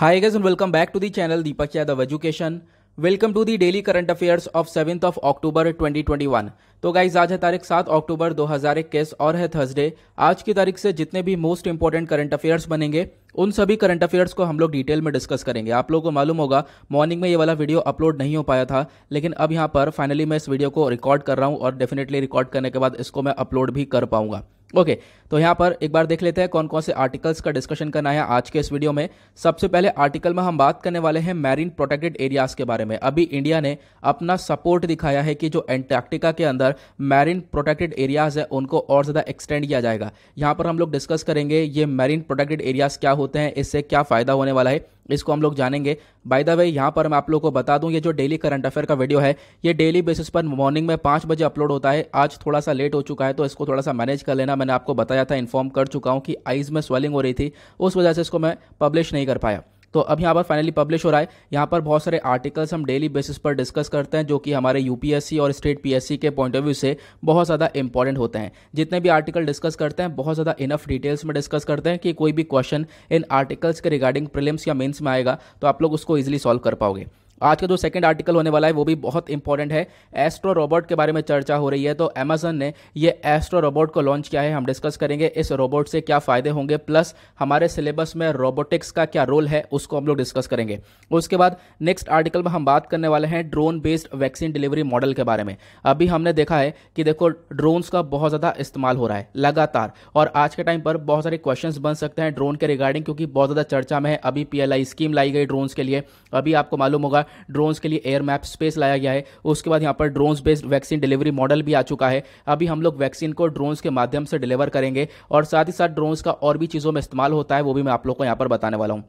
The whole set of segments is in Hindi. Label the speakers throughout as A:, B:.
A: Hi guys and welcome back to the channel Deepak of Education. Welcome to the daily current affairs of 7th of October 2021. तो गाइज आज है तारीख सात अक्टूबर 2021 और है थर्सडे आज की तारीख से जितने भी मोस्ट इंपॉर्टेंट करंट अफेयर्स बनेंगे उन सभी करंट अफेयर्स को हम लोग डिटेल में डिस्कस करेंगे आप लोगों को मालूम होगा मॉर्निंग में ये वाला वीडियो अपलोड नहीं हो पाया था लेकिन अब यहाँ पर फाइनली मैं इस वीडियो को रिकॉर्ड कर रहा हूँ और डेफिनेटली रिकॉर्ड करने के बाद इसको मैं अपलोड भी कर पाऊंगा ओके तो यहाँ पर एक बार देख लेते हैं कौन कौन से आर्टिकल्स का डिस्कशन करना है आज के इस वीडियो में सबसे पहले आर्टिकल में हम बात करने वाले हैं मैरीन प्रोटेक्टेड एरियाज के बारे में अभी इंडिया ने अपना सपोर्ट दिखाया है कि जो एंटार्क्टिका के अंदर अंदर मैरिन प्रोटेक्टेड एरियाज़ है उनको और ज़्यादा एक्सटेंड किया जाएगा यहाँ पर हम लोग डिस्कस करेंगे ये मैरिन प्रोटेक्टेड एरियाज़ क्या होते हैं इससे क्या फ़ायदा होने वाला है इसको हम लोग जानेंगे बाय द वे यहाँ पर मैं आप लोगों को बता दूं ये जो डेली करंट अफेयर का वीडियो है ये डेली बेसिस पर मॉर्निंग में पाँच बजे अपलोड होता है आज थोड़ा सा लेट हो चुका है तो इसको थोड़ा सा मैनेज कर लेना मैंने आपको बताया था इन्फॉर्म कर चुका हूँ कि आइज़ में स्वेलिंग हो रही थी उस वजह से इसको मैं पब्लिश नहीं कर पाया तो अब यहाँ पर फाइनली पब्लिश हो रहा है यहाँ पर बहुत सारे आर्टिकल्स हम डेली बेसिस पर डिस्कस करते हैं जो कि हमारे यूपीएससी और स्टेट पीएससी के पॉइंट ऑफ व्यू से बहुत ज़्यादा इंपॉर्टेंट होते हैं जितने भी आर्टिकल डिस्कस करते हैं बहुत ज़्यादा इनफ डिटेल्स में डिस्कस करते हैं कि कोई भी क्वेश्चन इन आर्टिकल्स के रिगार्डिंग प्रिलिम्स या मेन्स में आएगा तो आप लोग उसको ईजिली सॉल्व कर पाओगे आज का जो सेकंड आर्टिकल होने वाला है वो भी बहुत इंपॉर्टेंट है एस्ट्रो रोबोट के बारे में चर्चा हो रही है तो अमेजन ने ये एस्ट्रो रोबोट को लॉन्च किया है हम डिस्कस करेंगे इस रोबोट से क्या फ़ायदे होंगे प्लस हमारे सिलेबस में रोबोटिक्स का क्या रोल है उसको हम लोग डिस्कस करेंगे उसके बाद नेक्स्ट आर्टिकल में हम बात करने वाले हैं drone based vaccine delivery model के बारे में अभी हमने देखा है कि देखो ड्रोन्स का बहुत ज़्यादा इस्तेमाल हो रहा है लगातार और आज के टाइम पर बहुत सारे क्वेश्चन बन सकते हैं ड्रोन के रिगार्डिंग क्योंकि बहुत ज़्यादा चर्चा में है अभी पी स्कीम लाई गई ड्रोन्स के लिए अभी आपको मालूम होगा ड्रोन्स के लिए एयर मैप स्पेस लाया गया है उसके बाद यहाँ पर drones based vaccine delivery model भी आ चुका है अभी हम लोग वैक्सीन को ड्रोन्स के माध्यम से डिलीवर करेंगे और साथ ही साथ ड्रोन्स का और भी चीज़ों में इस्तेमाल होता है वो भी मैं आप लोग को यहाँ पर बताने वाला हूँ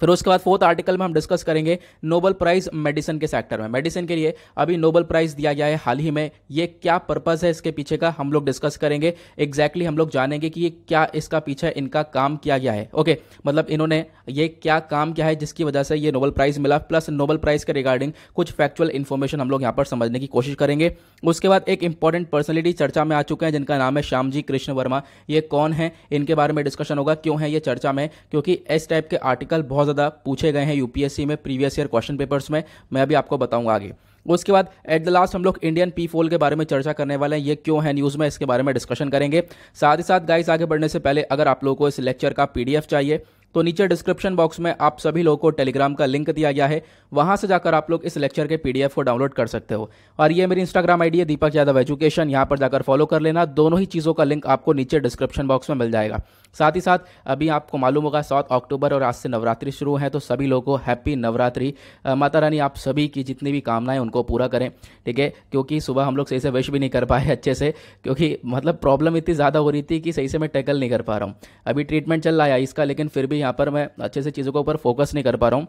A: फिर उसके बाद फोर्थ आर्टिकल में हम डिस्कस करेंगे नोबल प्राइज मेडिसिन के सेक्टर में मेडिसिन के लिए अभी नोबल प्राइज दिया गया है हाल ही में ये क्या पर्पज़ है इसके पीछे का हम लोग डिस्कस करेंगे एग्जैक्टली exactly हम लोग जानेंगे कि ये क्या इसका पीछे इनका काम किया गया है ओके मतलब इन्होंने ये क्या काम किया है जिसकी वजह से ये नोबल प्राइज़ मिला प्लस नोबल प्राइज़ के रिगार्डिंग कुछ फैक्चुअल इन्फॉर्मेशन हम लोग यहाँ पर समझने की कोशिश करेंगे उसके बाद एक इंपॉर्टेंट पर्सनलिटी चर्चा में आ चुके हैं जिनका नाम है श्याम जी कृष्ण वर्मा ये कौन है इनके बारे में डिस्कशन होगा क्यों है ये चर्चा में क्योंकि इस टाइप के आर्टिकल बहुत ज़्यादा पूछे गए हैं यूपीएससी में प्रीवियस ईयर क्वेश्चन पेपर्स में मैं अभी आपको बताऊंगा आगे उसके बाद एट द लास्ट हम लोग इंडियन पी फोल के बारे में चर्चा करने वाले हैं ये क्यों है न्यूज़ में इसके बारे में डिस्कशन करेंगे साथ ही साथ गाइस आगे बढ़ने से पहले अगर आप लोगों को इस लेक्चर का पीडीएफ चाहिए तो नीचे डिस्क्रिप्शन बॉक्स में आप सभी लोगों को टेलीग्राम का लिंक दिया गया है वहाँ से जाकर आप लोग इस लेक्चर के पीडीएफ को डाउनलोड कर सकते हो और ये मेरी इंस्टाग्राम आईडी है दीपक यादव एजुकेशन यहाँ पर जाकर फॉलो कर लेना दोनों ही चीज़ों का लिंक आपको नीचे डिस्क्रिप्शन बॉक्स में मिल जाएगा साथ ही साथ अभी आपको मालूम होगा सात अक्टूबर और आज से नवरात्रि शुरू है तो सभी लोगों को हैप्पी नवरात्रि माता रानी आप सभी की जितनी भी कामनाएं उनको पूरा करें ठीक है क्योंकि सुबह हम लोग सही से विश भी नहीं कर पाए अच्छे से क्योंकि मतलब प्रॉब्लम इतनी ज़्यादा हो रही थी कि सही से मैं टैकल नहीं कर पा रहा हूँ अभी ट्रीटमेंट चल रहा है इसका लेकिन फिर भी यहाँ पर मैं अच्छे से चीज़ों के ऊपर फोकस नहीं कर पा रहा हूँ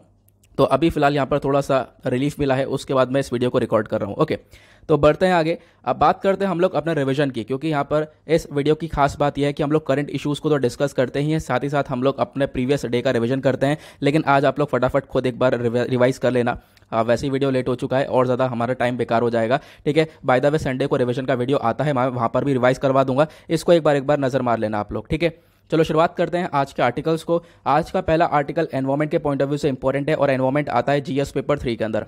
A: तो अभी फिलहाल यहाँ पर थोड़ा सा रिलीफ मिला है उसके बाद मैं इस वीडियो को रिकॉर्ड कर रहा हूँ ओके तो बढ़ते हैं आगे अब बात करते हैं हम लोग अपने रिविजन की क्योंकि यहाँ पर इस वीडियो की खास बात यह है कि हम लोग करंट इश्यूज़ को तो डिस्कस करते ही हैं साथ ही साथ हम लोग अपने प्रीवियस डे का रिविजन करते हैं लेकिन आज आप लोग फटाफट खुद एक बार रिवाइज कर लेना वैसे ही वीडियो लेट हो चुका है और ज़्यादा हमारा टाइम बेकार हो जाएगा ठीक है बाय द वे संडे को रिवीजन का वीडियो आता है मैं वहाँ पर भी रिवाइज करवा दूंगा इसको एक बार एक बार नज़र मार लेना आप लोग ठीक है चलो शुरुआत करते हैं आज के आर्टिकल्स को आज का पहला आर्टिकल एनवायरमेंट के पॉइंट ऑफ व्यू से इंपॉर्टेंट है और एनवायरमेंट आता है जीएस पेपर थ्री के अंदर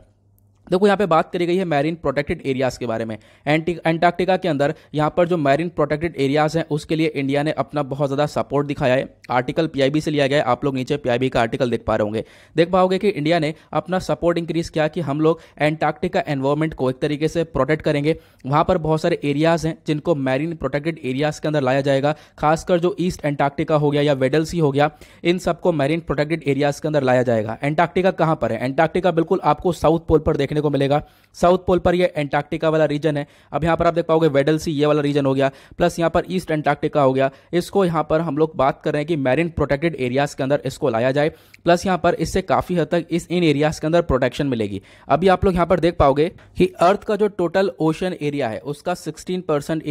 A: देखो यहाँ पे बात करी गई है मैरीन प्रोटेक्टेड एरियाज़ के बारे में एंटी एंटार्क्टिका के अंदर यहाँ पर जो मैरीन प्रोटेक्टेड एरियाज़ हैं उसके लिए इंडिया ने अपना बहुत ज़्यादा सपोर्ट दिखाया है आर्टिकल पीआईबी से लिया गया है आप लोग नीचे पीआईबी का आर्टिकल देख पा रहे होंगे देख पाओगे कि इंडिया ने अपना सपोर्ट इंक्रीज़ किया कि हम लोग एंटार्क्टिका एनवायरमेंट को एक तरीके से प्रोटेक्ट करेंगे वहाँ पर बहुत सारे एरियाज़ हैं जिनको मैरीन प्रोटेक्टेड एरियाज़ के अंदर लाया जाएगा खासकर जो ईस्ट एंटार्क्टिका हो गया या वेडल सी हो गया इन सबको मैरीन प्रोटेक्टेड एरियाज़ के अंदर लाया जाएगा एंटार्क्टिका कहाँ पर है एंटार्क्टिका बिल्कुल आपको साउथ पोल पर देख देखने को मिलेगा साउथ पोल पर ये एंटार्क्टिका वाला रीजन है अब यहाँ पर आप देख पाओगे वेडल सी ये वाला रीजन हो गया प्लस यहाँ पर ईस्ट एंटार्क्टिका हो गया इसको यहाँ पर हम लोग बात कर रहे हैं कि मैरिन प्रोटेक्टेड एरियाज के अंदर इसको लाया जाए प्लस यहाँ पर इससे काफ़ी हद तक इस इन एरियाज के अंदर प्रोटेक्शन मिलेगी अभी आप लोग यहाँ पर देख पाओगे कि अर्थ का जो टोटल ओशन एरिया है उसका सिक्सटीन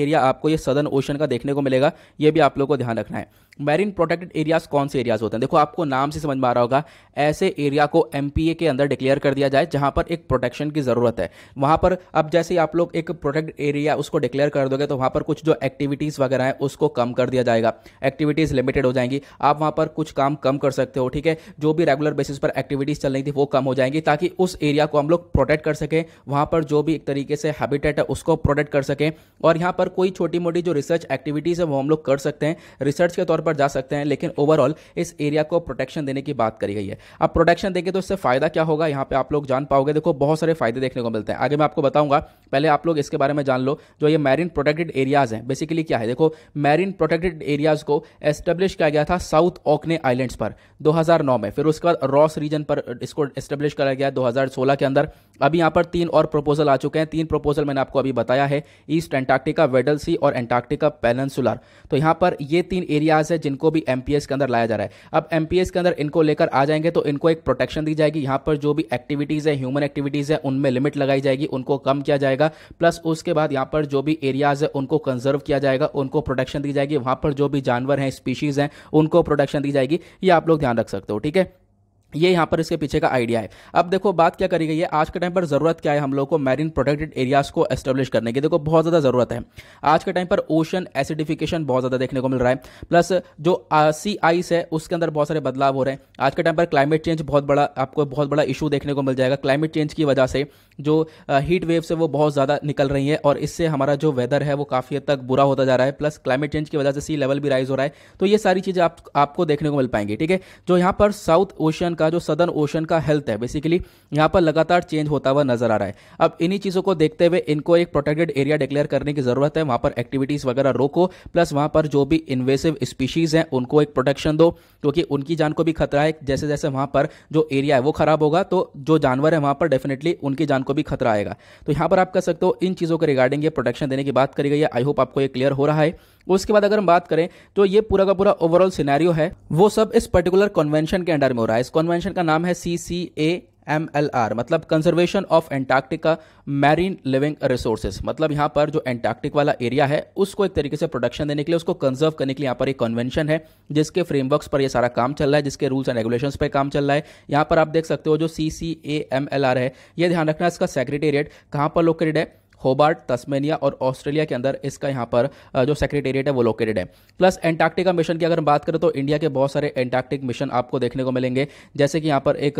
A: एरिया आपको ये सदर्न ओशन का देखने को मिलेगा ये भी आप लोग को ध्यान रखना है मैरीन प्रोटेक्टेड एरियाज कौन से एरियाज होते हैं देखो आपको नाम से समझ में आ रहा होगा ऐसे एरिया को एम के अंदर डिक्लेयर कर दिया जाए जहां पर एक प्रोटेक्शन की ज़रूरत है वहां पर अब जैसे ही आप लोग एक प्रोटेक्ट एरिया उसको डिक्लेयर कर दोगे तो वहां पर कुछ जो एक्टिविटीज़ वगैरह हैं उसको कम कर दिया जाएगा एक्टिविटीज़ लिमिटेड हो जाएंगी आप वहाँ पर कुछ काम कम कर सकते हो ठीक है जो भी रेगुलर बेसिस पर एक्टिविटीज़ चल रही थी वो कम हो जाएंगी ताकि उस एरिया को हम लोग प्रोटेक्ट कर सकें वहां पर जो भी एक तरीके से हैबिटेट है उसको प्रोटेक्ट कर सकें और यहाँ पर कोई छोटी मोटी जो रिसर्च एक्टिविटीज़ है वो हम लोग कर सकते हैं रिसर्च के तौर पर जा सकते हैं लेकिन ओवरऑल इस एरिया को प्रोटेक्शन देने की बात करी गई है अब प्रोटेक्शन देंगे तो इससे फ़ायदा क्या होगा यहाँ पे आप लोग जान पाओगे देखो बहुत सारे फायदे देखने को मिलते हैं आगे मैं आपको बताऊंगा पहले आप लोग इसके बारे में जान लो जो ये मैरिन प्रोटेक्टेड एरियाज़ हैं बेसिकली क्या है देखो मैरिन प्रोटेक्टेड एरियाज़ को एस्टेब्लिश किया गया था साउथ ओकने आइलैंड्स पर दो में फिर उसके बाद रॉस रीजन पर इसको एस्टेब्लिश करा गया दो के अंदर अभी यहाँ पर तीन और प्रपोजल आ चुके हैं तीन प्रपोजल मैंने आपको अभी बताया है ईस्ट एंटार्क्टिका वेडल सी और एंटार्क्टिका पेनसुलर तो यहाँ पर ये तीन एरियाज है जिनको भी एम के अंदर लाया जा रहा है अब एम के अंदर इनको लेकर आ जाएंगे तो इनको एक प्रोटेक्शन दी जाएगी यहाँ पर जो भी एक्टिविटीज़ है ह्यूमन एक्टिविटीज़ है उनमें लिमिट लगाई जाएगी उनको कम किया जाएगा प्लस उसके बाद यहाँ पर जो भी एरियाज है उनको कंजर्व किया जाएगा उनको प्रोटेक्शन दी जाएगी वहाँ पर जो भी जानवर हैं स्पीशीज़ हैं उनको प्रोटेक्शन दी जाएगी ये आप लोग ध्यान रख सकते हो ठीक है ये यहाँ पर इसके पीछे का आइडिया है अब देखो बात क्या करी गई है आज के टाइम पर ज़रूरत क्या है हम लोग को मैरीन प्रोटेक्टेड एरियाज़ को एस्टेब्लिश करने की देखो बहुत ज़्यादा ज़रूरत है आज के टाइम पर ओशन एसिडिफिकेशन बहुत ज़्यादा देखने को मिल रहा है प्लस जो सी आइस है उसके अंदर बहुत सारे बदलाव हो रहे हैं आज के टाइम पर क्लाइमेट चेंज बहुत बड़ा आपको बहुत बड़ा इशू देखने को मिल जाएगा क्लाइमेट चेंज की वजह से जो हीट वेव्स है वो बहुत ज़्यादा निकल रही है और इससे हमारा जो वेदर है वो काफ़ी हद तक बुरा होता जा रहा है प्लस क्लाइमेट चेंज की वजह से सी लेवल भी राइज हो रहा है तो ये सारी चीज़ें आपको देखने को मिल पाएंगी ठीक है जो यहाँ पर साउथ ओशियन का जो सदन ओशन का हेल्थ है बेसिकली यहाँ पर लगातार चेंज होता हुआ नजर आ रहा है अब इन्हीं चीज़ों को देखते हुए इनको एक प्रोटेक्टेड एरिया डिक्लेयर करने की ज़रूरत है वहाँ पर एक्टिविटीज़ वगैरह रोको प्लस वहाँ पर जो भी इन्वेसिव स्पीशीज़ हैं उनको एक प्रोटेक्शन दो क्योंकि तो उनकी जान को भी खतरा है जैसे जैसे वहाँ पर जो एरिया है वो ख़राब होगा तो जो जानवर है वहाँ पर डेफिनेटली उनकी जान को भी खतरा आएगा तो यहाँ पर आप कह सकते हो इन चीज़ों के रिगार्डिंग ये प्रोटेक्शन देने की बात करी गई है आई होप आपको ये क्लियर हो रहा है उसके बाद अगर हम बात करें तो ये पूरा का पूरा ओवरऑल सिनेरियो है वो सब इस पर्टिकुलर कन्वेंशन के अंडर में हो रहा है इस कन्वेंशन का नाम है C C A M L R मतलब conservation of Antarctica marine living resources मतलब यहाँ पर जो एंटार्क्टिक वाला एरिया है उसको एक तरीके से प्रोडक्शन देने के लिए उसको कंजर्व करने के लिए यहाँ पर एक कन्वेंशन है जिसके फ्रेमवर्क्स पर ये सारा काम चल रहा है जिसके रूल्स एंड रेगुलेशन पर काम चल रहा है यहाँ पर आप देख सकते हो जो C C A M L R है ये ध्यान रखना इसका सेक्रेटेरिएट कहाँ पर लोकेटेड है होबार्ट तस्मेनिया और ऑस्ट्रेलिया के अंदर इसका यहाँ पर जो सेक्रेटेरिएट है वो लोकेटेड है प्लस एंटार्क्टिका मिशन की अगर हम बात करें तो इंडिया के बहुत सारे एंटार्क्टिक मिशन आपको देखने को मिलेंगे जैसे कि यहाँ पर एक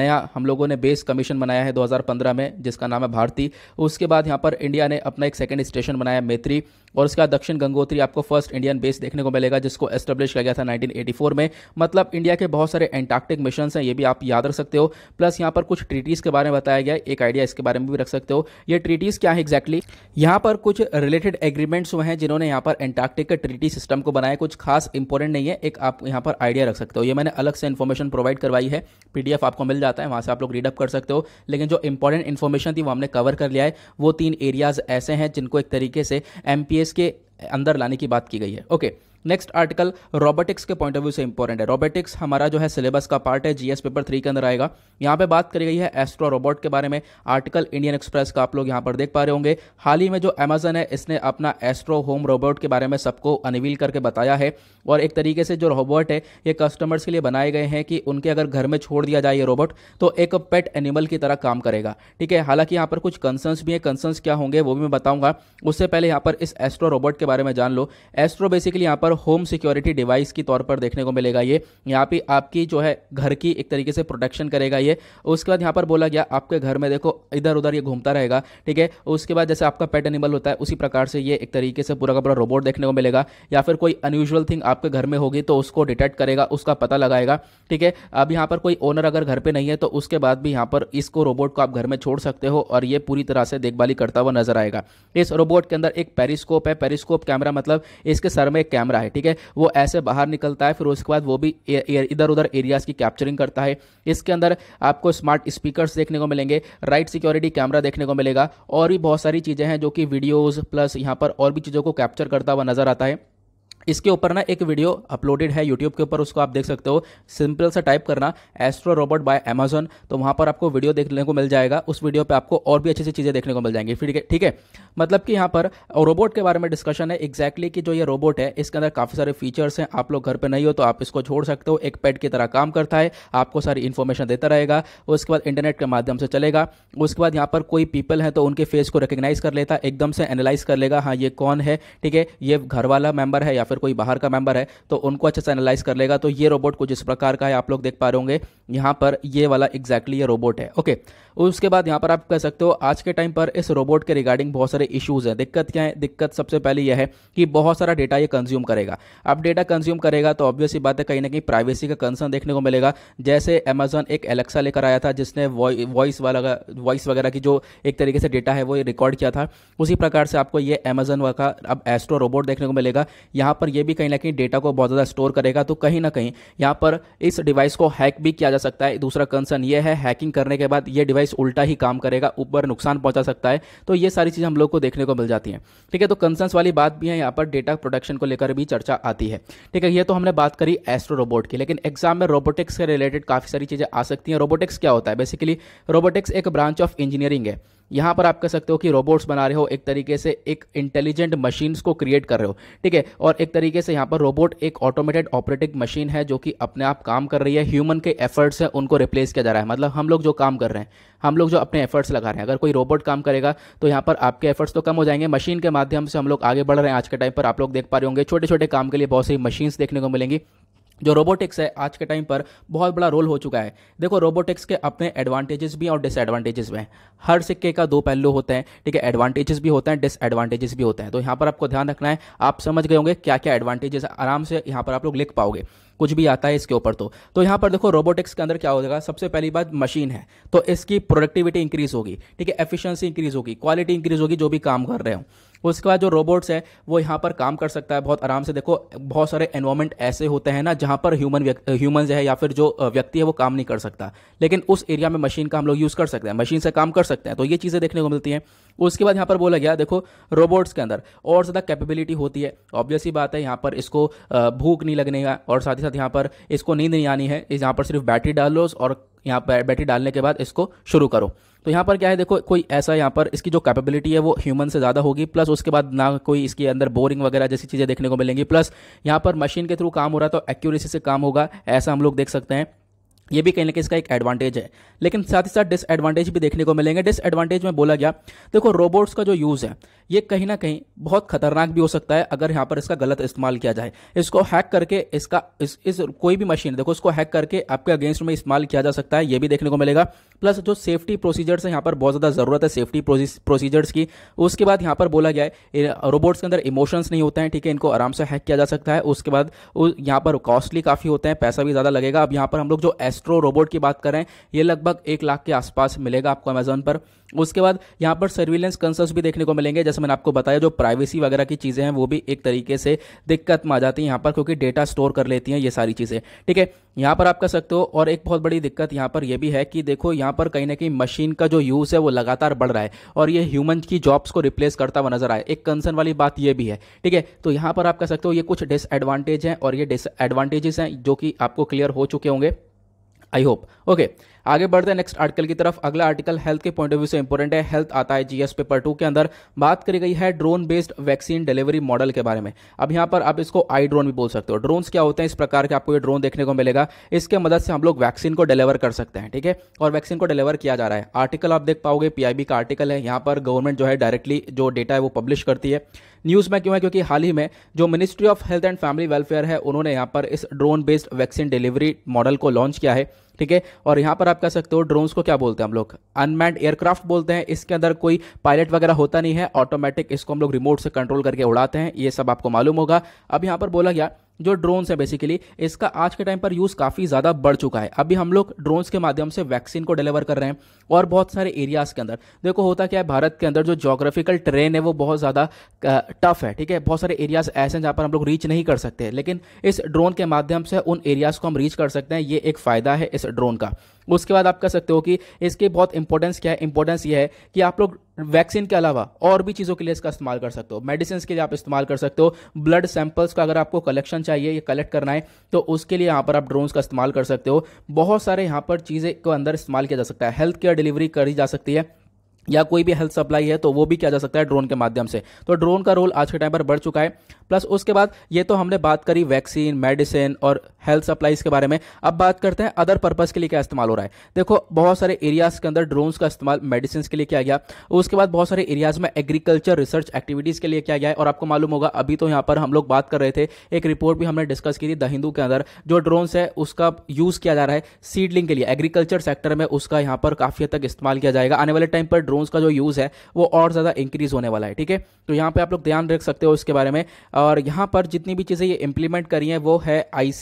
A: नया हम लोगों ने बेस कमीशन बनाया है दो में जिसका नाम है भारती उसके बाद यहाँ पर इंडिया ने अपना एक सेकेंड स्टेशन बनाया मेत्री और उसके बाद दक्षिण गंगोत्री आपको फर्स्ट इंडियन बेस देखने को मिलेगा जिसको एस्टेब्लिश किया गया था 1984 में मतलब इंडिया के बहुत सारे एंटार्क्टिक मिशन हैं ये भी आप याद रख सकते हो प्लस यहाँ पर कुछ ट्रीटीज़ के बारे में बताया गया एक आइडिया इसके बारे में भी रख सकते हो ये ट्रीटीज़ क्या है एग्जैक्टली exactly? यहाँ पर कुछ रिलेटेड एग्रीमेंट्स हुए हैं जिन्होंने यहाँ पर एंटार्क्टिक के ट्रीटी सिस्टम को बनाया कुछ खास इंपॉर्टेंट नहीं है एक आप यहाँ पर आइडिया रख सकते हो ये मैंने अलग से इन्फॉर्मेशन प्रोवाइड करवाई है पीडीएफ आपको मिल जाता है वहाँ से आप लोग रीडअप कर सकते हो लेकिन जो इंपॉर्टेंट इन्फॉर्मेशन थी वो हमने कवर कर लिया है वो तीन एरियाज ऐसे हैं जिनको एक तरीके से एमपीए देश के अंदर लाने की बात की गई है ओके नेक्स्ट आर्टिकल रोबोटिक्स के पॉइंट ऑफ व्यू से इंपॉर्टेंट है रोबोटिक्स हमारा जो है सिलेबस का पार्ट है जीएस पेपर थ्री के अंदर आएगा यहाँ पे बात करी गई है एस्ट्रो रोबोट के बारे में आर्टिकल इंडियन एक्सप्रेस का आप लोग यहाँ पर देख पा रहे होंगे हाल ही में जो अमेजन है इसने अपना एस्ट्रो होम रोबोट के बारे में सबको अनवील करके बताया है और एक तरीके से जो रोबोट है ये कस्टमर्स के लिए बनाए गए हैं कि उनके अगर घर में छोड़ दिया जाए ये रोबोट तो एक पेट एनिमल की तरह काम करेगा ठीक है हालांकि यहाँ पर कुछ कंसर्न्स भी हैं कंसर्न्स क्या होंगे वो भी मैं बताऊंगा उससे पहले यहाँ पर इस एस्ट्रो रोबोट के बारे में जान लो एस्ट्रो बेसिकली यहाँ पर होम सिक्योरिटी डिवाइस के तौर पर देखने को मिलेगा ये यहाँ पे आपकी जो है घर की एक तरीके से प्रोटेक्शन करेगा ये उसके बाद यहाँ पर बोला गया आपके घर में देखो इधर उधर ये घूमता रहेगा ठीक है उसके बाद जैसे आपका पेट एनिमल होता है उसी प्रकार से ये एक तरीके से पूरा का पूरा रोबोट देखने को मिलेगा या फिर कोई अनयूजल थिंग आपके घर में होगी तो उसको डिटेक्ट करेगा उसका पता लगाएगा ठीक है अब यहाँ पर कोई ओनर अगर घर पर नहीं है तो उसके बाद भी यहाँ पर इसको रोबोट को आप घर में छोड़ सकते हो और ये पूरी तरह से देखभाली करता हुआ नजर आएगा इस रोबोट के अंदर एक पेरिस्कोप है पेरिस्कोप कैमरा मतलब इसके सर में एक कैमरा है है ठीक है वो ऐसे बाहर निकलता है फिर उसके बाद वो भी इधर उधर एरियाज़ की कैप्चरिंग करता है इसके अंदर आपको स्मार्ट स्पीकर देखने को मिलेंगे राइट सिक्योरिटी कैमरा देखने को मिलेगा और भी बहुत सारी चीज़ें हैं जो कि वीडियोज़ प्लस यहाँ पर और भी चीज़ों को कैप्चर करता हुआ नज़र आता है इसके ऊपर ना एक वीडियो अपलोडेड है यूट्यूब के ऊपर उसको आप देख सकते हो सिंपल सा टाइप करना एस्ट्रो रोबोट बाय अमेजोन तो वहाँ पर आपको वीडियो देखने को मिल जाएगा उस वीडियो पे आपको और भी अच्छी अच्छी चीज़ें देखने को मिल जाएंगी फिर ठीक है मतलब कि यहाँ पर रोबोट के बारे में डिस्कशन है एक्जैक्टली exactly कि जो ये रोबोट है इसके अंदर काफ़ी सारे फीचर्स हैं आप लोग घर पर नहीं हो तो आप इसको छोड़ सकते हो एक पेड की तरह काम करता है आपको सारी इन्फॉर्मेशन देता रहेगा उसके बाद इंटरनेट के माध्यम से चलेगा उसके बाद यहाँ पर कोई पीपल है तो उनके फेस को रिकग्नाइज कर लेता एकदम से एनालाइज कर लेगा हाँ ये कौन है ठीक है ये घर वाला मेम्बर है या फिर अगर कोई बाहर का मेंबर है तो उनको अच्छे से एनालाइज कर लेगा तो ये रोबोट कुछ इस प्रकार का है आप लोग देख पा रहे होंगे यहाँ पर ये वाला एग्जैक्टली ये रोबोट है ओके उसके बाद यहाँ पर आप कह सकते हो आज के टाइम पर इस रोबोट के रिगार्डिंग बहुत सारे इशूज़ हैं दिक्कत क्या है दिक्कत सबसे पहले यह है कि बहुत सारा डेटा ये कंज्यूम करेगा अब डेटा कंज्यूम करेगा तो ऑब्वियसली बात है कहीं ना कहीं प्राइवेसी का कंसर्न देखने को मिलेगा जैसे अमेजोन एक एलेक्सा लेकर आया था जिसने वॉइस वाला वॉइस वगैरह की जो एक तरीके से डेटा है वो रिकॉर्ड किया था उसी प्रकार से आपको ये अमेजन का अब एस्ट्रो रोबोट देखने को मिलेगा यहाँ पर यह भी कहीं ना कहीं डेटा को बहुत ज़्यादा स्टोर करेगा तो कहीं ना कहीं यहां पर इस डिवाइस को हैक भी किया जा सकता है दूसरा कंसर्न यह है हैकिंग करने के बाद यह डिवाइस उल्टा ही काम करेगा ऊपर नुकसान पहुंचा सकता है तो यह सारी चीज़ हम लोग को देखने को मिल जाती है ठीक है तो कंसर्न्स वाली बात भी है यहां पर डेटा प्रोडक्शन को लेकर भी चर्चा आती है ठीक है यह तो हमने बात करी एस्ट्रो रोबोट की लेकिन एग्जाम में रोबोटिक्स से रिलेटेड काफ़ी सारी चीज़ें आ सकती हैं रोबोटिक्स क्या होता है बेसिकली रोबोटिक्स एक ब्रांच ऑफ इंजीनियरिंग है यहाँ पर आप कह सकते हो कि रोबोट्स बना रहे हो एक तरीके से एक इंटेलिजेंट मशीन्स को क्रिएट कर रहे हो ठीक है और एक तरीके से यहाँ पर रोबोट एक ऑटोमेटेड ऑपरेटिंग मशीन है जो कि अपने आप काम कर रही है ह्यूमन के एफर्ट्स हैं उनको रिप्लेस किया जा रहा है मतलब हम लोग जो काम कर रहे हैं हम लोग जो अपने एफर्ट्स लगा रहे हैं अगर कोई रोबोट काम करेगा तो यहाँ पर आपके एफर्ट्स तो कम हो जाएंगे मशीन के माध्यम से हम लोग आगे बढ़ रहे हैं आज के टाइम पर आप लोग देख पा रहे होंगे छोटे छोटे काम के लिए बहुत सी मशीन्स देखने को मिलेंगी जो रोबोटिक्स है आज के टाइम पर बहुत बड़ा रोल हो चुका है देखो रोबोटिक्स के अपने एडवांटेजेस भी और डिसएडवांटेजेस भी हैं हर सिक्के का दो पहलू होते हैं ठीक है एडवांटेजेस भी होते हैं डिसएडवांटेजेस भी होते हैं तो यहाँ पर आपको ध्यान रखना है आप समझ गए होंगे क्या क्या एडवांटेजेस आराम से यहाँ पर आप लोग लिख पाओगे कुछ भी आता है इसके ऊपर तो तो यहाँ पर देखो रोबोटिक्स के अंदर क्या हो जाएगा सबसे पहली बात मशीन है तो इसकी प्रोडक्टिविटी इंक्रीज होगी ठीक है एफिशिएंसी इंक्रीज होगी क्वालिटी इंक्रीज होगी जो भी काम कर रहे हो उसके बाद जो रोबोट्स है वो यहाँ पर काम कर सकता है बहुत आराम से देखो बहुत सारे एनवायरमेंट ऐसे होते हैं ना जहाँ पर ह्यूमन ह्यूमन है या फिर जो व्यक्ति है वो काम नहीं कर सकता लेकिन उस एरिया में मशीन का हम लोग यूज़ कर सकते हैं मशीन से काम कर सकते हैं तो ये चीज़ें देखने को मिलती हैं उसके बाद यहाँ पर बोला गया देखो रोबोट्स के अंदर और ज़्यादा कैपेबिलिटी होती है ऑब्वियसली बात है यहाँ पर इसको भूख नहीं लगने का और साथ ही साथ यहाँ पर इसको नींद नहीं आनी है यहाँ पर सिर्फ बैटरी डाल लो और यहाँ पर बैटरी डालने के बाद इसको शुरू करो तो यहाँ पर क्या है देखो कोई ऐसा यहाँ पर इसकी जो कैपेबिलिटी है वो ह्यूमन से ज़्यादा होगी प्लस उसके बाद ना कोई इसके अंदर बोरिंग वगैरह जैसी चीज़ें देखने को मिलेंगी प्लस यहाँ पर मशीन के थ्रू काम हो रहा है तो एक्यूरेसी से काम होगा ऐसा हम लोग देख सकते हैं ये भी कहीं ना कहीं इसका एक एडवांटेज है लेकिन साथ ही साथ डिसएडवांटेज भी देखने को मिलेंगे डिसएडवांटेज में बोला गया देखो रोबोट्स का जो यूज़ है ये कहीं ना कहीं बहुत खतरनाक भी हो सकता है अगर यहाँ पर इसका गलत इस्तेमाल किया जाए इसको हैक करके इसका इस, इस कोई भी मशीन देखो इसको हैक करके आपके अगेंस्ट में इस्तेमाल किया जा सकता है ये भी देखने को मिलेगा प्लस जो सेफ्टी प्रोसीजर्स है यहाँ पर बहुत ज़्यादा ज़रूरत है सेफ्टी प्रोसीजर्स की उसके बाद यहाँ पर बोला गया है रोबोट्स के अंदर इमोशंस नहीं होते हैं ठीक है इनको आराम से हैक किया जा सकता है उसके बाद यहाँ पर कॉस्टली काफ़ी होते हैं पैसा भी ज़्यादा लगेगा अब यहाँ पर हम लोग जो एस्ट्रो रोबोट की बात करें ये लगभग एक लाख के आसपास मिलेगा आपको अमेजोन पर उसके बाद यहाँ पर सर्विलेंस कंसर्स भी देखने को मिलेंगे जैसे मैंने आपको बताया जो प्राइवेसी वगैरह की चीज़ें हैं वो भी एक तरीके से दिक्कत में आ जाती है यहाँ पर क्योंकि डेटा स्टोर कर लेती हैं ये सारी चीज़ें ठीक है यहाँ पर आप कर सकते हो और एक बहुत बड़ी दिक्कत यहाँ पर यह भी है कि देखो यहाँ पर कहीं ना कहीं मशीन का जो यूज़ है वो लगातार बढ़ रहा है और ये ह्यूमन की जॉब्स को रिप्लेस करता हुआ नजर आए एक कंसर्न वाली बात ये भी है ठीक है तो यहाँ पर आप कह सकते हो ये कुछ डिसएडवांटेज हैं और ये डिसएडवांटेजेस हैं जो कि आपको क्लियर हो चुके होंगे i hope okay आगे बढ़ते हैं नेक्स्ट आर्टिकल की तरफ अगला आर्टिकल हेल्थ के पॉइंट ऑफ व्यू से इंपॉर्टेंट है हेल्थ आता है जीएस पेपर टू के अंदर बात करी गई है drone based vaccine delivery model के बारे में अब यहाँ पर आप इसको आई ड्रोन भी बोल सकते हो ड्रोन क्या होते हैं इस प्रकार के आपको ये ड्रोन देखने को मिलेगा इसके मदद से हम लोग वैक्सीन को डिलीवर कर सकते हैं ठीक है और वैक्सीन को डिलीवर किया जा रहा है आर्टिकल आप देख पाओगे पीआईबी का आर्टिकल है यहाँ पर गवर्नमेंट जो है डायरेक्टली जो डेटा है वो पब्लिश करती है न्यूज़ में क्यों है क्योंकि हाल ही में जो ministry of health and family welfare है उन्होंने यहाँ पर इस drone based vaccine delivery model को लॉन्च किया है ठीक है और यहां पर आप कह सकते हो ड्रोन्स को क्या बोलते हैं हम लोग अनमैंड एयरक्राफ्ट बोलते हैं इसके अंदर कोई पायलट वगैरह होता नहीं है ऑटोमेटिक इसको हम लोग रिमोट से कंट्रोल करके उड़ाते हैं ये सब आपको मालूम होगा अब यहां पर बोला गया जो ड्रोन्स है बेसिकली इसका आज के टाइम पर यूज़ काफ़ी ज़्यादा बढ़ चुका है अभी हम लोग ड्रोन्स के माध्यम से वैक्सीन को डिलीवर कर रहे हैं और बहुत सारे एरियाज़ के अंदर देखो होता क्या है भारत के अंदर जो जोग्राफिकल ट्रेन है वो बहुत ज़्यादा टफ है ठीक है बहुत सारे एरियाज़ ऐसे हैं जहाँ पर हम लोग रीच नहीं कर सकते लेकिन इस ड्रोन के माध्यम से उन एरियाज़ को हम रीच कर सकते हैं ये एक फ़ायदा है इस ड्रोन का उसके बाद आप कह सकते हो कि इसके बहुत इंपॉर्टेंस क्या है इंपॉर्टेंस ये है कि आप लोग वैक्सीन के अलावा और भी चीज़ों के लिए इसका इस्तेमाल कर सकते हो मेडिसिन के लिए आप इस्तेमाल कर सकते हो ब्लड सैंपल्स का अगर आपको कलेक्शन चाहिए या कलेक्ट करना है तो उसके लिए यहाँ पर आप ड्रोन्स का इस्तेमाल कर सकते हो बहुत सारे यहाँ पर चीज़ें को अंदर इस्तेमाल किया जा सकता है हेल्थ केयर डिलीवरी करी जा सकती है या कोई भी हेल्थ सप्लाई है तो वो भी किया जा सकता है ड्रोन के माध्यम से तो ड्रोन का रोल आज के टाइम पर बढ़ चुका है प्लस उसके बाद ये तो हमने बात करी वैक्सीन मेडिसिन और हेल्थ सप्लाईज के बारे में अब बात करते हैं अदर पर्पज़ के लिए क्या इस्तेमाल हो रहा है देखो बहुत सारे एरियाज़ के अंदर ड्रोन्स का इस्तेमाल मेडिसिन के लिए किया गया उसके बाद बहुत सारे एरियाज़ में एग्रीकल्चर रिसर्च एक्टिविटीज़ के लिए किया गया है और आपको मालूम होगा अभी तो यहाँ पर हम लोग बात कर रहे थे एक रिपोर्ट भी हमने डिस्कस की थी द हिंदू के अंदर जो ड्रोन्स है उसका यूज़ किया जा रहा है सीडलिंग के लिए एग्रीकल्चर सेक्टर में उसका यहाँ पर काफ़ी हद तक इस्तेमाल किया जाएगा आने वाले टाइम पर ड्रोन्स का जो यूज़ है वो और ज़्यादा इंक्रीज होने वाला है ठीक है तो यहाँ पे आप लोग ध्यान रख सकते हो इसके बारे में और यहाँ पर जितनी भी चीज़ें ये इंप्लीमेंट करी हैं वो है आई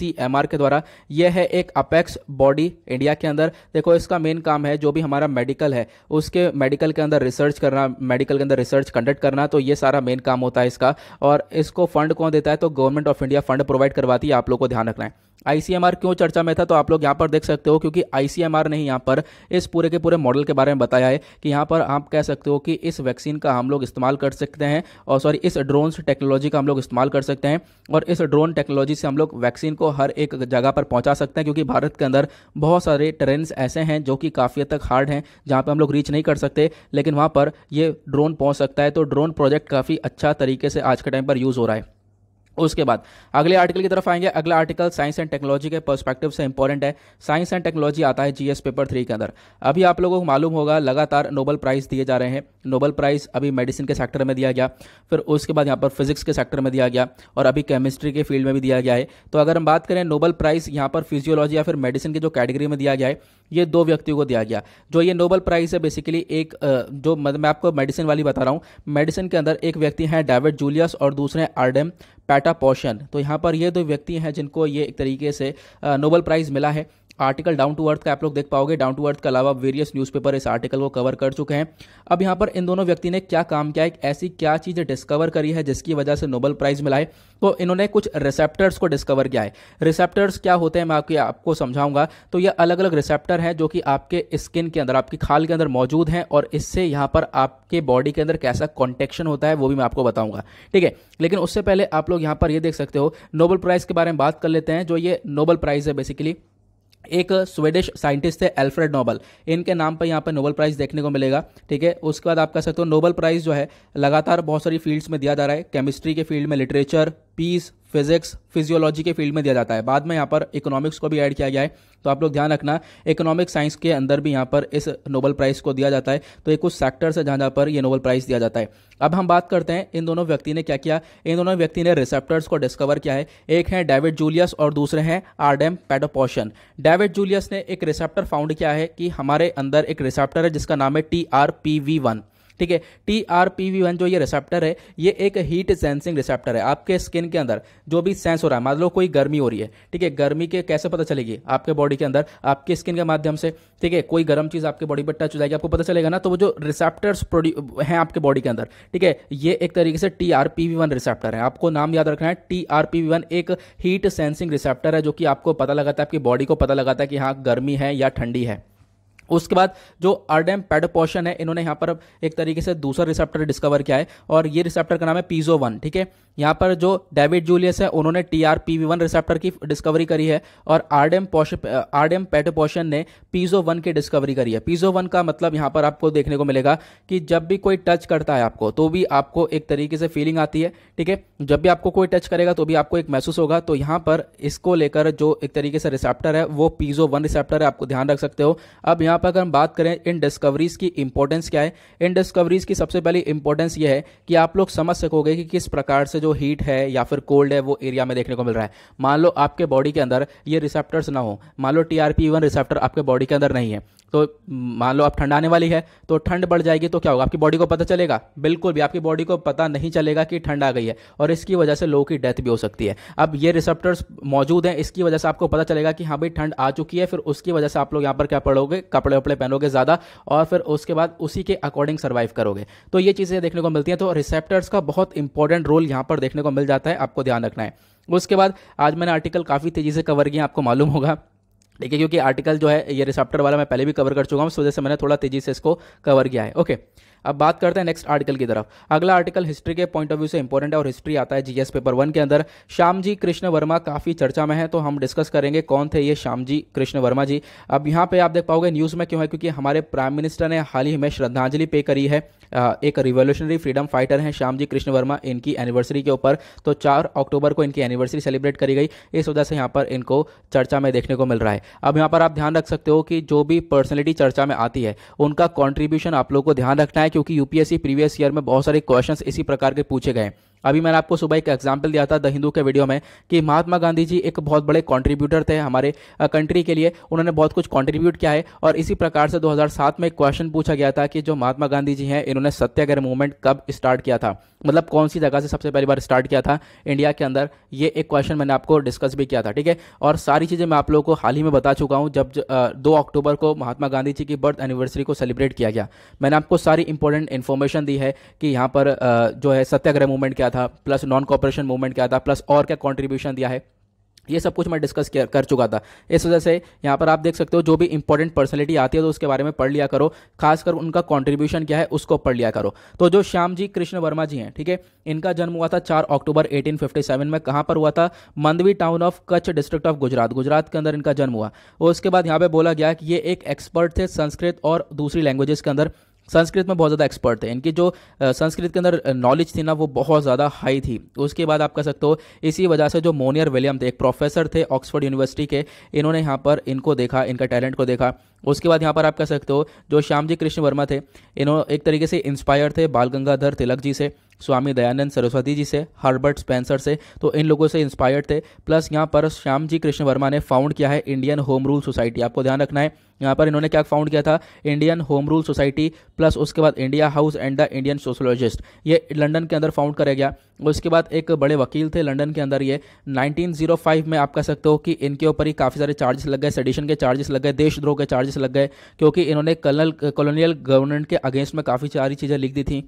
A: के द्वारा यह है एक अपेक्स बॉडी इंडिया के अंदर देखो इसका मेन काम है जो भी हमारा मेडिकल है उसके मेडिकल के अंदर रिसर्च करना मेडिकल के अंदर रिसर्च कंडक्ट करना तो ये सारा मेन काम होता है इसका और इसको फंड कौन देता है तो government of India fund provide करवाती है आप लोग को ध्यान रखना है आईसीएमआर क्यों चर्चा में था तो आप लोग यहाँ पर देख सकते हो क्योंकि आईसीएमआर ने यहाँ पर इस पूरे के पूरे मॉडल के बारे में बताया है कि यहाँ पर आप कह सकते हो कि इस वैक्सीन का हम लोग इस्तेमाल कर सकते हैं और सॉरी इस ड्रोन टेक्नोलॉजी का हम लोग इस्तेमाल कर सकते हैं और इस ड्रोन टेक्नोलॉजी से हम लोग वैक्सीन को हर एक जगह पर पहुँचा सकते हैं क्योंकि भारत के अंदर बहुत सारे ट्रेन ऐसे हैं जो कि काफ़ी हद तक हार्ड हैं जहाँ पर हम लोग रीच नहीं कर सकते लेकिन वहाँ पर ये ड्रोन पहुँच सकता है तो ड्रोन प्रोजेक्ट काफ़ी अच्छा तरीके से आज के टाइम पर यूज़ हो रहा है उसके बाद अगले आर्टिकल की तरफ आएंगे अगला आर्टिकल साइंस एंड टेक्नोलॉजी के पर्सपेक्टिव से इंपॉर्टेंट है साइंस एंड टेक्नोलॉजी आता है जीएस पेपर थ्री के अंदर अभी आप लोगों को मालूम होगा लगातार नोबल प्राइज़ दिए जा रहे हैं नोबल प्राइज़ अभी मेडिसिन के सेक्टर में दिया गया फिर उसके बाद यहाँ पर फिजिक्स के सेक्टर में दिया गया और अभी केमिस्ट्री के फील्ड में भी दिया गया है तो अगर हम बात करें नोबल प्राइज़ यहाँ पर फिजियोलॉजी या फिर मेडिसिन के जो कैटेगरी में दिया गया है ये दो व्यक्तियों को दिया गया जो ये नोबल प्राइज़ है बेसिकली एक जो मैं आपको मेडिसिन वाली बता रहा हूँ मेडिसिन के अंदर एक व्यक्ति हैं डेविड जूलियस और दूसरे आर्डम पैटा पोशन तो यहाँ पर ये दो व्यक्ति हैं जिनको ये एक तरीके से नोबल प्राइज़ मिला है आर्टिकल डाउन टू अर्थ का आप लोग देख पाओगे डाउन टू अर्थ के अलावा वेरियस न्यूज़पेपर इस आर्टिकल को कवर कर चुके हैं अब यहाँ पर इन दोनों व्यक्ति ने क्या काम किया एक ऐसी क्या चीज़ डिस्कवर करी है जिसकी वजह से नोबल प्राइज़ मिला है तो इन्होंने कुछ रिसेप्टर्स को डिस्कवर किया है रिसेप्टर्स क्या होते हैं मैं आपके आपको समझाऊंगा तो ये अलग अलग रिसेप्टर हैं जो कि आपके स्किन के अंदर आपकी खाल के अंदर मौजूद हैं और इससे यहाँ पर आपके बॉडी के अंदर कैसा कॉन्टेक्शन होता है वो भी मैं आपको बताऊंगा ठीक है लेकिन उससे पहले आप लोग यहाँ पर ये देख सकते हो नोबल प्राइज़ के बारे में बात कर लेते हैं जो ये नोबल प्राइज़ है बेसिकली एक स्वीडिश साइंटिस्ट थे एल्फ्रेड नोबल इनके नाम पर यहाँ पर नोबल प्राइज़ देखने को मिलेगा ठीक है उसके बाद आप कह सकते हो नोबल प्राइज़ जो है लगातार बहुत सारी फील्ड्स में दिया जा रहा है केमिस्ट्री के फील्ड में लिटरेचर पीस फिजिक्स फिजियोलॉजी के फील्ड में दिया जाता है बाद में यहाँ पर इकोनॉमिक्स को भी ऐड किया गया है तो आप लोग ध्यान रखना इकोनॉमिक साइंस के अंदर भी यहाँ पर इस नोबल प्राइज़ को दिया जाता है तो ये कुछ सेक्टर्स है जहाँ जहाँ पर ये नोबल प्राइज़ दिया जाता है अब हम बात करते हैं इन दोनों व्यक्ति ने क्या किया इन दोनों व्यक्ति ने रिसेप्टर्स को डिस्कवर किया है एक है डेविड जूलियस और दूसरे हैं आरडेम पैडोपोशन डेविड जूलियस ने एक रिसेप्टर फाउंड किया है कि हमारे अंदर एक रिसेप्टर है जिसका नाम है T R P V one ठीक है T R P V one जो ये रिसेप्टर है ये एक हीट सेंसिंग रिसेप्टर है आपके स्किन के अंदर जो भी सेंस हो रहा है मान लो कोई गर्मी हो रही है ठीक है गर्मी के कैसे पता चलेगी आपके बॉडी के अंदर आपके स्किन के माध्यम से ठीक है कोई गर्म चीज़ आपके बॉडी पर टच हो जाएगी आपको पता चलेगा ना तो वो जो रिसेप्टर्स हैं आपके बॉडी के अंदर ठीक है ये एक तरीके से T R P V one receptor है आपको नाम याद रखना है T R P V one एक हीट सेंसिंग रिसेप्टर है जो कि आपको पता लगाता है आपकी बॉडी को पता लगाता है कि हाँ गर्मी है या ठंडी है उसके बाद जो अर्डेम पेडोपोशन है इन्होंने यहाँ पर एक तरीके से दूसरा रिसेप्टर डिस्कवर किया है और ये रिसेप्टर का नाम है पीजो वन ठीक है यहाँ पर जो डेविड जूलियस है उन्होंने T R P V one receptor की डिस्कवरी करी है और आरडेम पोश आरडेम पेडोपोशन ने पीजो वन की डिस्कवरी करी है पीजो वन का मतलब यहाँ पर आपको देखने को मिलेगा कि जब भी कोई टच करता है आपको तो भी आपको एक तरीके से फीलिंग आती है ठीक है जब भी आपको कोई टच करेगा तो भी आपको एक महसूस होगा तो यहाँ पर इसको लेकर जो एक तरीके से रिसेप्टर है वो पीजो वन रिसेप्टर है आपको ध्यान रख सकते हो अब यहाँ यहाँ पर अगर हम बात करें इन डिस्कवरीज़ की इंपॉर्टेंस क्या है इन डिस्कवरीज़ की सबसे पहली इंपॉर्टेंस ये है कि आप लोग समझ सकोगे कि किस प्रकार से जो हीट है या फिर कोल्ड है वो एरिया में देखने को मिल रहा है मान लो आपके बॉडी के अंदर ये रिसेप्टर्स ना हो मान लो T R P one receptor आपके बॉडी के अंदर नहीं है तो मान लो आप ठंड आने वाली है तो ठंड बढ़ जाएगी तो क्या होगा आपकी बॉडी को पता चलेगा बिल्कुल भी आपकी बॉडी को पता नहीं चलेगा कि ठंड आ गई है और इसकी वजह से लोगों की डेथ भी हो सकती है अब ये रिसेप्टर्स मौजूद हैं इसकी वजह से आपको पता चलेगा कि हाँ भाई ठंड आ चुकी है फिर उसकी वजह से आप लोग यहाँ पर क्या पढ़ोगे कपड़े वपड़े पहनोगे ज़्यादा और फिर उसके बाद उसी के अकॉर्डिंग सर्वाइव करोगे तो ये चीज़ें देखने को मिलती हैं तो रिसेप्टर्स का बहुत इंपॉर्टेंट रोल यहाँ पर देखने को मिल जाता है आपको ध्यान रखना है उसके बाद आज मैंने आर्टिकल काफ़ी तेज़ी से कवर किया आपको मालूम होगा देखिए क्योंकि आर्टिकल जो है ये रिसेप्टर वाला मैं पहले भी कवर कर चुका हूँ उस वजह से मैंने थोड़ा तेजी से इसको कवर किया है ओके अब बात करते हैं नेक्स्ट आर्टिकल की तरफ अगला आर्टिकल हिस्ट्री के पॉइंट ऑफ व्यू से इंपॉर्टेंट है और हिस्ट्री आता है जीएस पेपर वन के अंदर श्याम जी कृष्ण वर्मा काफ़ी चर्चा में है तो हम डिस्कस करेंगे कौन थे ये श्याम जी कृष्ण वर्मा जी अब यहाँ पे आप देख पाओगे न्यूज़ में क्यों है क्योंकि हमारे प्राइम मिनिस्टर ने हाल ही में श्रद्धांजलि पे करी है एक रिवोल्यूशनरी फ्रीडम फाइटर हैं श्याम जी कृष्ण वर्मा इनकी एनिवर्सरी के ऊपर तो चार अक्टूबर को इनकी एनिवर्सरी सेलिब्रेट करी गई इस वजह से यहाँ पर इनको चर्चा में देखने को मिल रहा है अब यहाँ पर आप ध्यान रख सकते हो कि जो भी पर्सनैलिटी चर्चा में आती है उनका कॉन्ट्रीब्यूशन आप लोग को ध्यान रखना है क्योंकि यूपीएससी प्रीवियस ईयर में बहुत सारे क्वेश्चन इसी प्रकार के पूछे गए अभी मैंने आपको सुबह एक एग्जाम्पल दिया था द हिंदू के वीडियो में कि महात्मा गांधी जी एक बहुत बड़े कॉन्ट्रीब्यूटर थे हमारे कंट्री के लिए उन्होंने बहुत कुछ कॉन्ट्रीब्यूट किया है और इसी प्रकार से 2007 में एक क्वेश्चन पूछा गया था कि जो महात्मा गांधी जी हैं इन्होंने सत्याग्रह मूवमेंट कब स्टार्ट किया था मतलब कौन सी जगह से सबसे पहली बार स्टार्ट किया था इंडिया के अंदर ये एक क्वेश्चन मैंने आपको डिस्कस भी किया था ठीक है और सारी चीज़ें मैं आप लोगों को हाल ही में बता चुका हूँ जब दो अक्टूबर को महात्मा गांधी जी की बर्थ एनिवर्सरी को सेलिब्रेट किया गया मैंने आपको सारी इंपॉर्टेंट इन्फॉर्मेशन दी है कि यहाँ पर जो है सत्याग्रह मूवमेंट क्या था प्लस नॉन कॉपरेशन मूवमेंट क्या था प्लस और क्या कॉन्ट्रीब्यूशन दिया है ये सब कुछ मैं डिस्कस कर चुका था इस वजह से यहाँ पर आप देख सकते हो जो भी इंपॉर्टेंट पर्सनलिटी आती है तो उसके बारे में पढ़ लिया करो खासकर उनका कंट्रीब्यूशन क्या है उसको पढ़ लिया करो तो जो श्याम जी कृष्ण वर्मा जी हैं ठीक है थीके? इनका जन्म हुआ था 4 अक्टूबर 1857 में कहाँ पर हुआ था Mandvi town of Kutch district of Gujarat Gujarat के अंदर इनका जन्म हुआ और उसके बाद यहाँ पर बोला गया कि ये एक एक्सपर्ट थे संस्कृत और दूसरी लैंग्वेजेस के अंदर संस्कृत में बहुत ज़्यादा एक्सपर्ट थे इनकी जो संस्कृत के अंदर नॉलेज थी ना वो बहुत ज़्यादा हाई थी उसके बाद आप कह सकते हो इसी वजह से जो मोनियर विलियम थे एक प्रोफेसर थे ऑक्सफोर्ड यूनिवर्सिटी के इन्होंने यहाँ पर इनको देखा इनका टैलेंट को देखा उसके बाद यहाँ पर आप कह सकते हो जो श्याम जी कृष्ण वर्मा थे इन्होंने एक तरीके से इंस्पायर थे बाल गंगाधर तिलक जी से स्वामी दयानंद सरस्वती जी से हर्बर्ट स्पेंसर से तो इन लोगों से इंस्पायर्ड थे प्लस यहाँ पर श्याम जी कृष्ण वर्मा ने फाउंड किया है इंडियन होम रूल सोसाइटी आपको ध्यान रखना है यहाँ पर इन्होंने क्या फाउंड किया था Indian home rule society plus उसके बाद India house and the Indian sociologist ये लंदन के अंदर फाउंड कराया गया उसके बाद एक बड़े वकील थे लंदन के अंदर ये 1905 में आप कह सकते हो कि इनके ऊपर ही काफ़ी सारे चार्जेस लग गए सेडिशन के चार्जेस लग गए देशद्रोह के चार्जेस लग गए क्योंकि इन्होंने कलनल कॉलोनियल गवर्नमेंट के अगेंस्ट में काफ़ी सारी चीज़ें लिख दी थी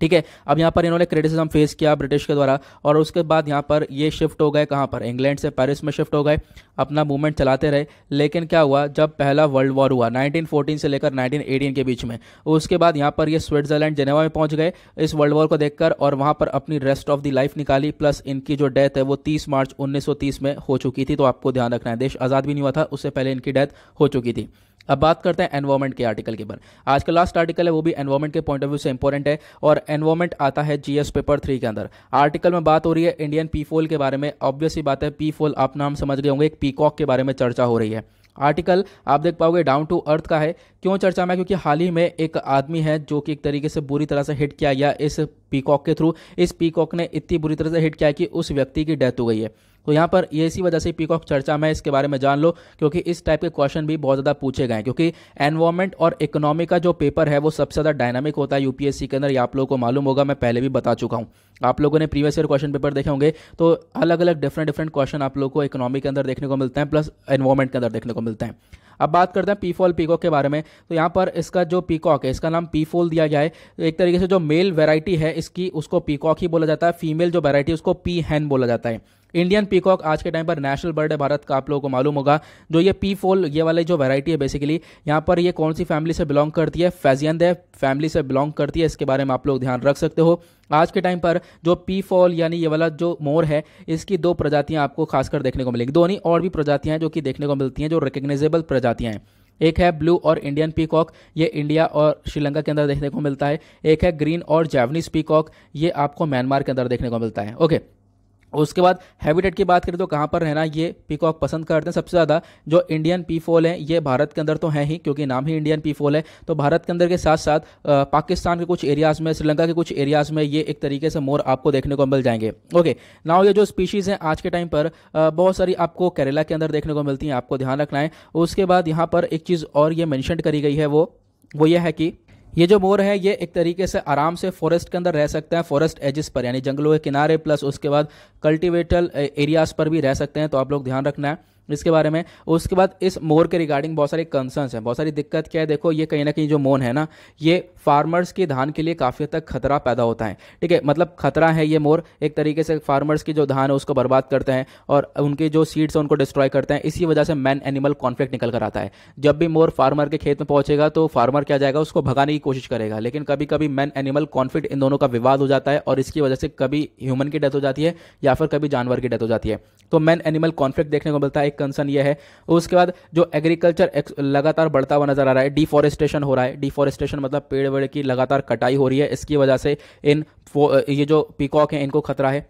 A: ठीक है अब यहाँ पर इन्होंने क्रिटिसिज्म फेस किया ब्रिटिश के द्वारा और उसके बाद यहाँ पर ये शिफ्ट हो गए कहाँ पर इंग्लैंड से पेरिस में शिफ्ट हो गए अपना मूवमेंट चलाते रहे लेकिन क्या हुआ जब पहला वर्ल्ड वॉर हुआ 1914 से लेकर 1918 के बीच में उसके बाद यहाँ पर ये स्विट्जरलैंड जेनेवा में पहुँच गए इस वर्ल्ड वॉर को देखकर और वहाँ पर अपनी रेस्ट ऑफ द लाइफ निकाली प्लस इनकी जो डेथ है वो तीस मार्च उन्नीस में हो चुकी थी तो आपको ध्यान रखना है देश आज़ाद भी नहीं हुआ था उससे पहले इनकी डेथ हो चुकी थी अब बात करते हैं एनवायरमेंट के आर्टिकल के ऊपर आज का लास्ट आर्टिकल है वो भी एनवायरमेंट के पॉइंट ऑफ व्यू से इंपॉर्टेंट है और एनवायरमेंट आता है जीएस पेपर थ्री के अंदर आर्टिकल में बात हो रही है इंडियन पी फोल के बारे में ऑब्वियसली बात है पी फोल आप नाम समझ गए होंगे एक पीकॉक के बारे में चर्चा हो रही है आर्टिकल आप देख पाओगे डाउन टू अर्थ का है क्यों चर्चा में क्योंकि हाल ही में एक आदमी है जो कि एक तरीके से बुरी तरह से हिट किया गया इस पीकॉक के थ्रू इस पीकॉक ने इतनी बुरी तरह से हिट किया कि उस व्यक्ति की डेथ हो गई है तो यहाँ पर ये इसी वजह से पीकॉक चर्चा में इसके बारे में जान लो क्योंकि इस टाइप के क्वेश्चन भी बहुत ज़्यादा पूछे गए हैं क्योंकि एनवायरमेंट और इकोनॉमी का जो पेपर है वो सबसे ज़्यादा डायनामिक होता है यूपीएससी के अंदर ये आप लोगों को मालूम होगा मैं पहले भी बता चुका हूँ आप लोगों ने प्रीवियस ईयर क्वेश्चन पेपर देखे होंगे तो अलग अलग डिफरेंट डिफरेंट क्वेश्चन आप लोग को इकोनॉमी के अंदर देखने को मिलते हैं प्लस एनवायरमेंट के अंदर देखने को मिलते हैं अब बात करते हैं पीफॉल पीकॉक के बारे में तो यहाँ पर इसका जो पीकॉक है इसका नाम पीफॉल दिया गया है एक तरीके से जो मेल वेराइटी है इसकी उसको पीकॉक ही बोला जाता है फीमेल जो वेराइटी उसको पी हैन बोला जाता है इंडियन पीकॉक आज के टाइम पर नेशनल बर्ड है भारत का आप लोगों को मालूम होगा जो ये पी फोल ये वाले जो वेराइटी है बेसिकली यहाँ पर ये कौन सी फैमिली से बिलोंग करती है फैजियंद है फैमिली से बिलोंग करती है इसके बारे में आप लोग ध्यान रख सकते हो आज के टाइम पर जो पी फॉल यानी ये वाला जो मोर है इसकी दो प्रजातियाँ आपको खासकर देखने को मिलेगी दो नहीं और भी प्रजातियाँ जो कि देखने को मिलती हैं जो रिकग्नाइजेबल प्रजातियाँ हैं एक है ब्लू और इंडियन पीकॉक ये इंडिया और श्रीलंका के अंदर देखने को मिलता है एक है ग्रीन और जैवनीज पीकॉक ये आपको म्यांमार के अंदर देखने को मिलता है ओके उसके बाद हैबिटेट की बात करें तो कहाँ पर रहना ये पीकॉक पसंद करते हैं सबसे ज़्यादा जो इंडियन फोल है ये भारत के अंदर तो है ही क्योंकि नाम ही इंडियन फोल है तो भारत के अंदर के साथ साथ पाकिस्तान के कुछ एरियाज़ में श्रीलंका के कुछ एरियाज़ में ये एक तरीके से मोर आपको देखने को मिल जाएंगे ओके नाव ये जो स्पीशीज़ हैं आज के टाइम पर बहुत सारी आपको केरला के अंदर देखने को मिलती हैं आपको ध्यान रखना है उसके बाद यहाँ पर एक चीज़ और ये मैंशन करी गई है वो वो ये है कि ये जो मोर है ये एक तरीके से आराम से फॉरेस्ट के अंदर रह सकते हैं फॉरेस्ट एजिस पर यानी जंगलों के किनारे प्लस उसके बाद कल्टिवेटल एरियाज पर भी रह सकते हैं तो आप लोग ध्यान रखना है इसके बारे में उसके बाद इस मोर के रिगार्डिंग बहुत सारे कंसर्न्स हैं बहुत सारी दिक्कत क्या है देखो ये कहीं ना कहीं जो मोन है ना ये फार्मर्स के धान के लिए काफ़ी हद तक खतरा पैदा होता है ठीक है मतलब खतरा है ये मोर एक तरीके से फार्मर्स की जो धान है उसको बर्बाद करते हैं और उनके जो सीड्स हैं उनको डिस्ट्रॉय करते हैं इसी वजह से मैन एनिमल कॉन्फ्लिक्ट निकल कर आता है जब भी मोर फार्मर के खेत में पहुंचेगा तो फार्मर क्या जाएगा उसको भगाने की कोशिश करेगा लेकिन कभी कभी मैन एनिमल कॉन्फ्लिक्ट इन दोनों का विवाद हो जाता है और इसकी वजह से कभी ह्यूमन की डेथ हो जाती है या फिर कभी जानवर की डेथ हो जाती है तो मैन एनिमल कॉन्फ्लिक्ट देखने को मिलता है एक कंसर्न ये है उसके बाद जो एग्रीकल्चर लगातार बढ़ता हुआ नजर आ रहा है डिफॉरेस्टेशन हो रहा है डिफॉरेस्टेशन मतलब पेड़ वेड़ की लगातार कटाई हो रही है इसकी वजह से इन ये जो पीकॉक है इनको खतरा है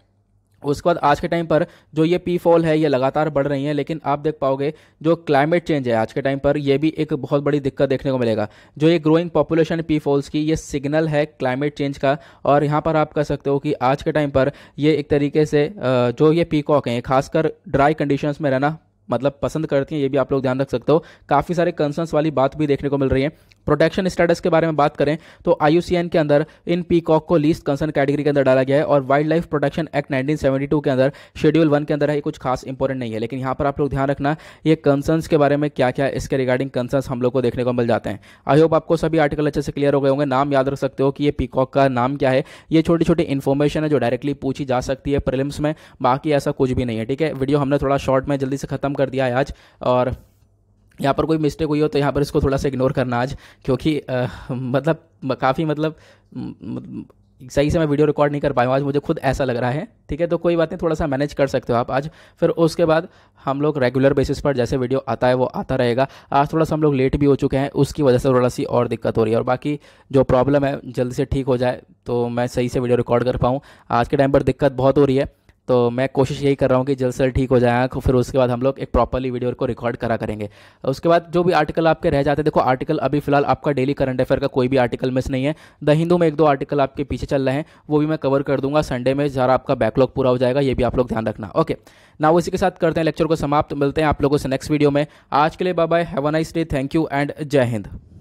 A: उसके बाद आज के टाइम पर जो ये पी फॉल है ये लगातार बढ़ रही है लेकिन आप देख पाओगे जो क्लाइमेट चेंज है आज के टाइम पर ये भी एक बहुत बड़ी दिक्कत देखने को मिलेगा जो ये ग्रोइंग पॉपुलेशन पी फॉल्स की ये सिग्नल है क्लाइमेट चेंज का और यहाँ पर आप कह सकते हो कि आज के टाइम पर ये एक तरीके से जो ये पीकॉक हैं खासकर ड्राई कंडीशंस में रहना मतलब पसंद करती हैं ये भी आप लोग ध्यान रख सकते हो काफ़ी सारे कंसर्न्स वाली बात भी देखने को मिल रही है प्रोटेक्शन स्टेटस के बारे में बात करें तो आई के अंदर इन पीकॉक को लीस्ट कंसर्न कैटेगरी के अंदर डाला गया है और wildlife protection act nineteen के अंदर शेड्यूल वन के अंदर है ये कुछ खास इंपॉर्टेंट नहीं है लेकिन यहाँ पर आप लोग ध्यान रखना ये कंसर्स के बारे में क्या क्या इसके रिगार्डिंग कंसर्स हम लोग को देखने को मिल जाते हैं आई होप आपको सभी आर्टिकल अच्छे से क्लियर हो गए होंगे नाम याद रख सकते हो कि ये पीकॉक का नाम क्या है ये छोटी छोटी इन्फॉर्मेशन है जो डायरेक्टली पूछी जा सकती है प्रिलिम्स में बाकी ऐसा कुछ भी नहीं है ठीक है वीडियो हमने थोड़ा शॉर्ट में जल्दी से खत्म कर दिया है आज और यहाँ पर कोई मिस्टेक हुई हो तो यहाँ पर इसको थोड़ा सा इग्नोर करना आज क्योंकि आ, मतलब काफ़ी मतलब सही से मैं वीडियो रिकॉर्ड नहीं कर पाया हूँ आज मुझे खुद ऐसा लग रहा है ठीक है तो कोई बात नहीं थोड़ा सा मैनेज कर सकते हो आप आज फिर उसके बाद हम लोग रेगुलर बेसिस पर जैसे वीडियो आता है वो आता रहेगा आज थोड़ा सा हम लोग लेट भी हो चुके हैं उसकी वजह से थोड़ा सी और दिक्कत हो रही है और बाकी जो प्रॉब्लम है जल्दी से ठीक हो जाए तो मैं सही से वीडियो रिकॉर्ड कर पाऊँ आज के टाइम पर दिक्कत बहुत हो रही है तो मैं कोशिश यही कर रहा हूँ कि जल्द से जल्द ठीक हो आँख फिर उसके बाद हम लोग एक प्रॉपरली वीडियो को रिकॉर्ड करा करेंगे उसके बाद जो भी आर्टिकल आपके रह जाते हैं देखो आर्टिकल अभी फिलहाल आपका डेली करंट अफेयर का कोई भी आर्टिकल मिस नहीं है द हिंदू में एक दो आर्टिकल आपके पीछे चल रहे हैं वो भी मैं कवर कर दूंगा संडे में ज़रा आपका बैकलॉग पूरा हो जाएगा ये भी आप लोग ध्यान रखना ओके ना इसी के साथ करते हैं लेक्चर को समाप्त मिलते हैं आप लोगों से नेक्स्ट वीडियो में आज के लिए bye have a nice day thank you and Jai Hind